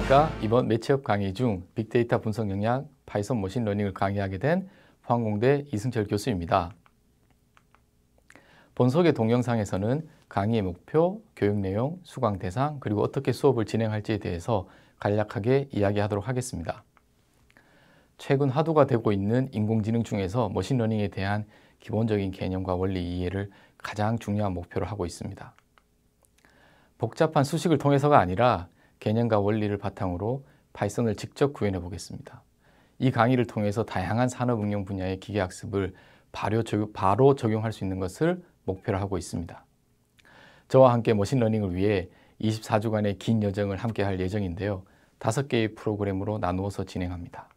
안녕하십니까. 그러니까 이번 매체업 강의 중 빅데이터 분석 영역 파이썬 머신러닝을 강의하게 된 포항공대 이승철 교수입니다. 본석의 동영상에서는 강의의 목표, 교육 내용, 수강 대상, 그리고 어떻게 수업을 진행할지에 대해서 간략하게 이야기하도록 하겠습니다. 최근 화두가 되고 있는 인공지능 중에서 머신러닝에 대한 기본적인 개념과 원리 이해를 가장 중요한 목표로 하고 있습니다. 복잡한 수식을 통해서가 아니라 개념과 원리를 바탕으로 파이썬을 직접 구현해 보겠습니다. 이 강의를 통해서 다양한 산업 응용 분야의 기계학습을 바로, 적용, 할수 있는 것을 목표로 하고 있습니다. 저와 함께 머신러닝을 위해 24주간의 긴 여정을 함께 할 예정인데요. 5개의 프로그램으로 나누어서 진행합니다.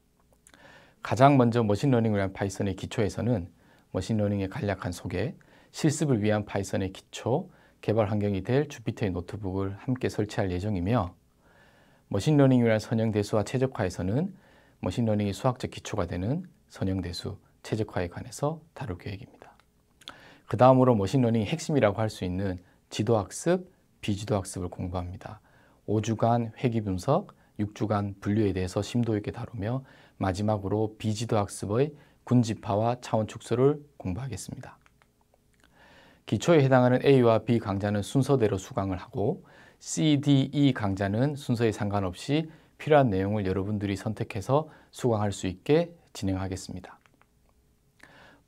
가장 먼저 머신러닝을 위한 파이썬의 기초에서는 머신러닝의 간략한 소개, 실습을 위한 파이썬의 기초, 개발 환경이 될 주피터의 노트북을 함께 설치할 예정이며 머신러닝이나 선형대수와 최적화에서는 머신러닝이 수학적 기초가 되는 선형대수 최적화에 관해서 다룰 계획입니다. 그 다음으로 머신러닝의 핵심이라고 할 수 있는 지도학습, 비지도학습을 공부합니다. 5주간 회귀분석, 6주간 분류에 대해서 심도 있게 다루며 마지막으로 비지도학습의 군집화와 차원 축소를 공부하겠습니다. 기초에 해당하는 A와 B 강좌는 순서대로 수강을 하고 C, D, E 강좌는 순서에 상관없이 필요한 내용을 여러분들이 선택해서 수강할 수 있게 진행하겠습니다.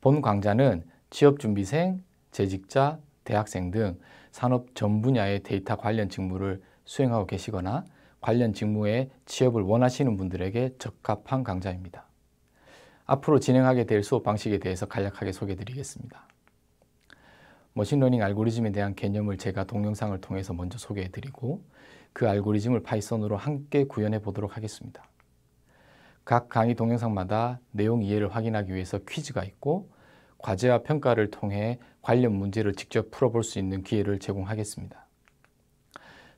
본 강좌는 취업준비생, 재직자, 대학생 등 산업 전 분야의 데이터 관련 직무를 수행하고 계시거나 관련 직무에 취업을 원하시는 분들에게 적합한 강좌입니다. 앞으로 진행하게 될 수업 방식에 대해서 간략하게 소개드리겠습니다. 머신러닝 알고리즘에 대한 개념을 제가 동영상을 통해서 먼저 소개해드리고 그 알고리즘을 파이썬으로 함께 구현해 보도록 하겠습니다. 각 강의 동영상마다 내용 이해를 확인하기 위해서 퀴즈가 있고 과제와 평가를 통해 관련 문제를 직접 풀어볼 수 있는 기회를 제공하겠습니다.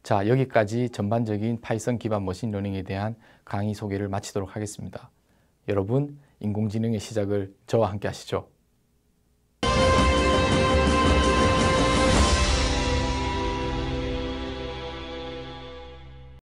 자, 여기까지 전반적인 파이썬 기반 머신러닝에 대한 강의 소개를 마치도록 하겠습니다. 여러분, 인공지능의 시작을 저와 함께 하시죠.